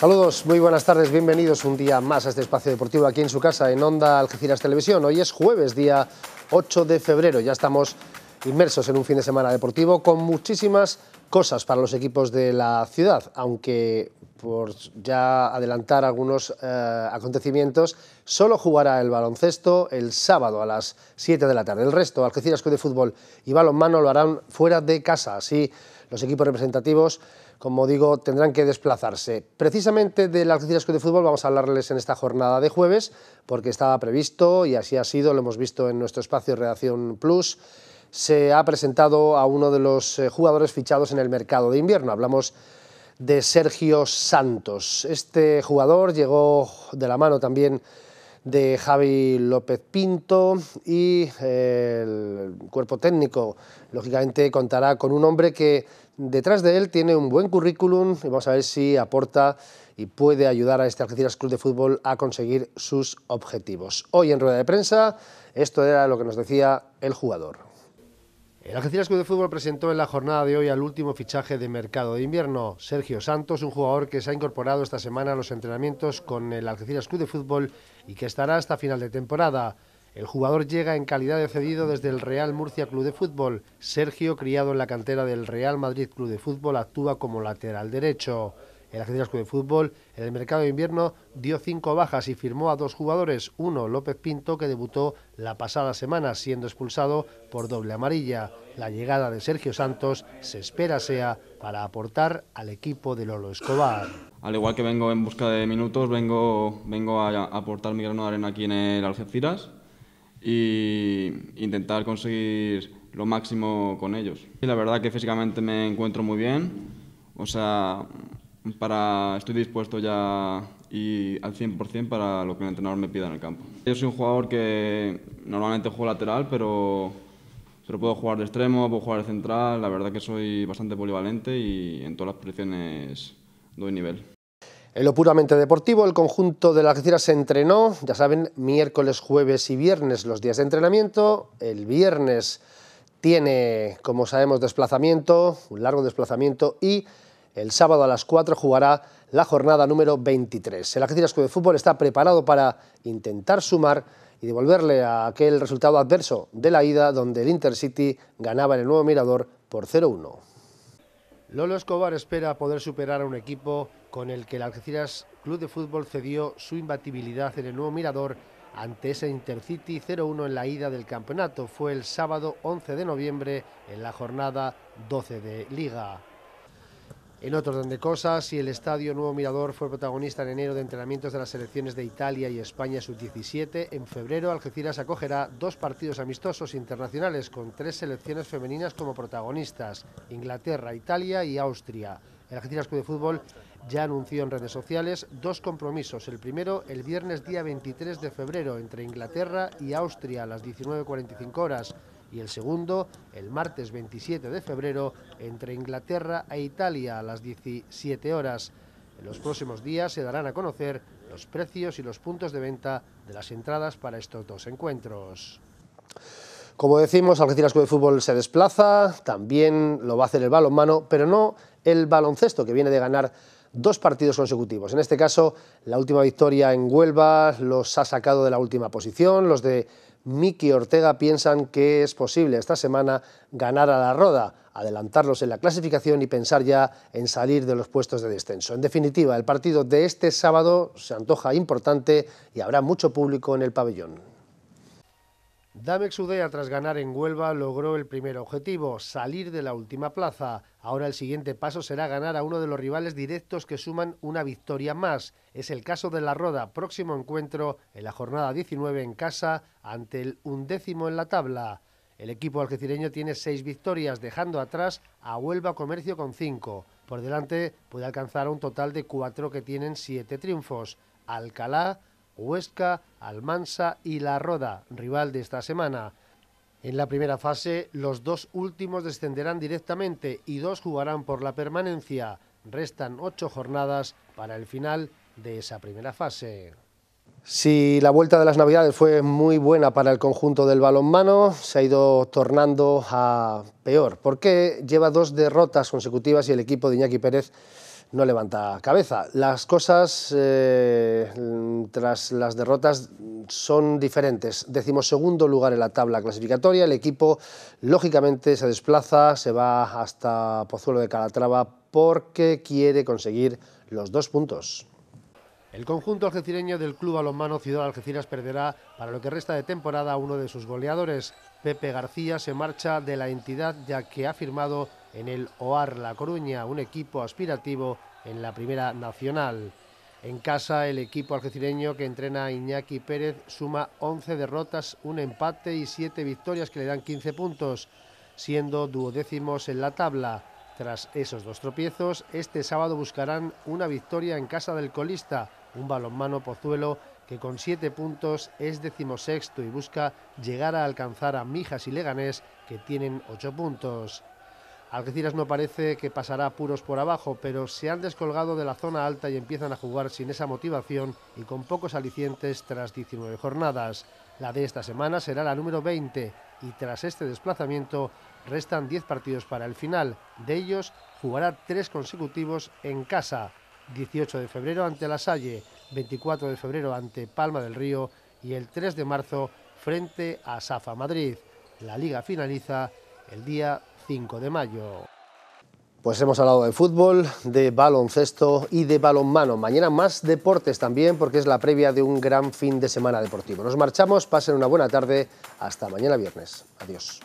Saludos, muy buenas tardes, bienvenidos un día más a este espacio deportivo aquí en su casa, en Onda Algeciras Televisión. Hoy es jueves, día 8 de febrero, ya estamos inmersos en un fin de semana deportivo con muchísimas cosas para los equipos de la ciudad, aunque por ya adelantar algunos eh, acontecimientos, solo jugará el baloncesto el sábado a las 7 de la tarde. El resto, Algeciras Club de Fútbol y Balonmano lo harán fuera de casa, así los equipos representativos, como digo, tendrán que desplazarse. Precisamente de las Club de Fútbol vamos a hablarles en esta jornada de jueves, porque estaba previsto y así ha sido, lo hemos visto en nuestro espacio Redacción Plus se ha presentado a uno de los eh, jugadores fichados en el mercado de invierno. Hablamos de Sergio Santos. Este jugador llegó de la mano también de Javi López Pinto y el cuerpo técnico, lógicamente, contará con un hombre que Detrás de él tiene un buen currículum y vamos a ver si aporta y puede ayudar a este Algeciras Club de Fútbol a conseguir sus objetivos. Hoy en rueda de prensa, esto era lo que nos decía el jugador. El Algeciras Club de Fútbol presentó en la jornada de hoy al último fichaje de mercado de invierno, Sergio Santos, un jugador que se ha incorporado esta semana a los entrenamientos con el Algeciras Club de Fútbol y que estará hasta final de temporada. El jugador llega en calidad de cedido desde el Real Murcia Club de Fútbol. Sergio, criado en la cantera del Real Madrid Club de Fútbol, actúa como lateral derecho. El Algeciras Club de Fútbol en el mercado de invierno dio cinco bajas y firmó a dos jugadores. Uno, López Pinto, que debutó la pasada semana siendo expulsado por doble amarilla. La llegada de Sergio Santos se espera sea para aportar al equipo de Lolo Escobar. Al igual que vengo en busca de minutos, vengo, vengo a aportar mi grano arena aquí en el Algeciras y intentar conseguir lo máximo con ellos. Y la verdad que físicamente me encuentro muy bien, o sea, para, estoy dispuesto ya y al 100% para lo que el entrenador me pida en el campo. Yo soy un jugador que normalmente juego lateral, pero, pero puedo jugar de extremo, puedo jugar de central, la verdad que soy bastante polivalente y en todas las posiciones doy nivel. En lo puramente deportivo, el conjunto de la Algeciras se entrenó, ya saben, miércoles, jueves y viernes los días de entrenamiento. El viernes tiene, como sabemos, desplazamiento, un largo desplazamiento y el sábado a las 4 jugará la jornada número 23. El Algeciras Club de Fútbol está preparado para intentar sumar y devolverle a aquel resultado adverso de la ida donde el Intercity ganaba en el nuevo Mirador por 0-1. Lolo Escobar espera poder superar a un equipo con el que el Algeciras Club de Fútbol cedió su imbatibilidad en el nuevo Mirador ante ese Intercity 0-1 en la ida del campeonato. Fue el sábado 11 de noviembre en la jornada 12 de Liga. En otro orden de cosas, si el Estadio Nuevo Mirador fue protagonista en enero de entrenamientos de las selecciones de Italia y España sub-17, en febrero Algeciras acogerá dos partidos amistosos internacionales con tres selecciones femeninas como protagonistas, Inglaterra, Italia y Austria. El Algeciras Club de Fútbol ya anunció en redes sociales dos compromisos. El primero, el viernes día 23 de febrero, entre Inglaterra y Austria a las 19.45 horas y el segundo el martes 27 de febrero entre Inglaterra e Italia a las 17 horas. En los próximos días se darán a conocer los precios y los puntos de venta de las entradas para estos dos encuentros. Como decimos, Algeciras Club de Fútbol se desplaza, también lo va a hacer el balonmano, pero no el baloncesto, que viene de ganar dos partidos consecutivos. En este caso, la última victoria en Huelva los ha sacado de la última posición, los de Miki Ortega piensan que es posible esta semana ganar a la roda, adelantarlos en la clasificación y pensar ya en salir de los puestos de descenso. En definitiva, el partido de este sábado se antoja importante y habrá mucho público en el pabellón. Damex Udea, tras ganar en Huelva, logró el primer objetivo, salir de la última plaza. Ahora el siguiente paso será ganar a uno de los rivales directos que suman una victoria más. Es el caso de La Roda, próximo encuentro en la jornada 19 en casa ante el undécimo en la tabla. El equipo algecireño tiene seis victorias, dejando atrás a Huelva Comercio con cinco. Por delante puede alcanzar un total de cuatro que tienen siete triunfos. Alcalá, Huesca, Almansa y La Roda, rival de esta semana. En la primera fase, los dos últimos descenderán directamente y dos jugarán por la permanencia. Restan ocho jornadas para el final de esa primera fase. Si la vuelta de las Navidades fue muy buena para el conjunto del balonmano, se ha ido tornando a peor, porque lleva dos derrotas consecutivas y el equipo de Iñaki Pérez no levanta cabeza. Las cosas eh, tras las derrotas son diferentes. segundo lugar en la tabla clasificatoria. El equipo, lógicamente, se desplaza, se va hasta Pozuelo de Calatrava porque quiere conseguir los dos puntos. El conjunto algecireño del Club alomano Ciudad Algeciras perderá para lo que resta de temporada a uno de sus goleadores. Pepe García se marcha de la entidad ya que ha firmado en el OAR La Coruña, un equipo aspirativo en la Primera Nacional. En casa, el equipo algecireño que entrena a Iñaki Pérez suma 11 derrotas, un empate y 7 victorias que le dan 15 puntos, siendo duodécimos en la tabla. Tras esos dos tropiezos, este sábado buscarán una victoria en casa del colista, un balonmano Pozuelo que con 7 puntos es decimosexto y busca llegar a alcanzar a Mijas y Leganés que tienen 8 puntos. Algeciras no parece que pasará puros por abajo, pero se han descolgado de la zona alta y empiezan a jugar sin esa motivación y con pocos alicientes tras 19 jornadas. La de esta semana será la número 20 y tras este desplazamiento restan 10 partidos para el final. De ellos jugará tres consecutivos en casa. 18 de febrero ante La Salle, 24 de febrero ante Palma del Río y el 3 de marzo frente a Safa Madrid. La liga finaliza el día 5 de mayo. Pues hemos hablado de fútbol, de baloncesto y de balonmano. Mañana más deportes también porque es la previa de un gran fin de semana deportivo. Nos marchamos, pasen una buena tarde. Hasta mañana viernes. Adiós.